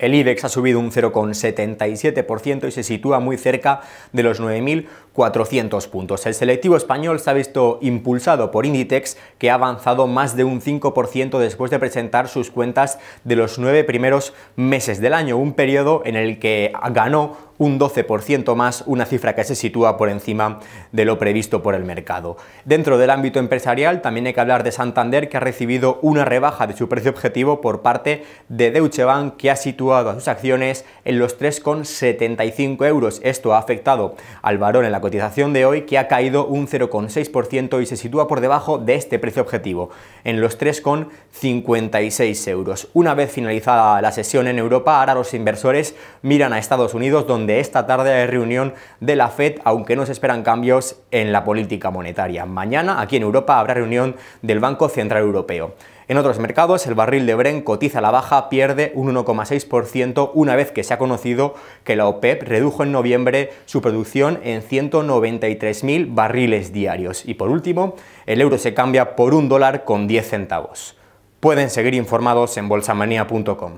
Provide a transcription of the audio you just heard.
El IBEX ha subido un 0,77% y se sitúa muy cerca de los 9.000 400 puntos. El selectivo español se ha visto impulsado por Inditex, que ha avanzado más de un 5% después de presentar sus cuentas de los nueve primeros meses del año, un periodo en el que ganó un 12% más, una cifra que se sitúa por encima de lo previsto por el mercado. Dentro del ámbito empresarial también hay que hablar de Santander que ha recibido una rebaja de su precio objetivo por parte de Deutsche Bank que ha situado sus acciones en los 3,75 euros. Esto ha afectado al varón en la de hoy que ha caído un 0,6% y se sitúa por debajo de este precio objetivo, en los 3,56 euros. Una vez finalizada la sesión en Europa, ahora los inversores miran a Estados Unidos, donde esta tarde hay reunión de la Fed, aunque no se esperan cambios en la política monetaria. Mañana, aquí en Europa, habrá reunión del Banco Central Europeo. En otros mercados, el barril de Bren cotiza a la baja, pierde un 1,6% una vez que se ha conocido que la OPEP e redujo en noviembre su producción en 193.000 barriles diarios. Y por último, el euro se cambia por un dólar con 10 centavos. Pueden seguir informados en bolsamanía.com.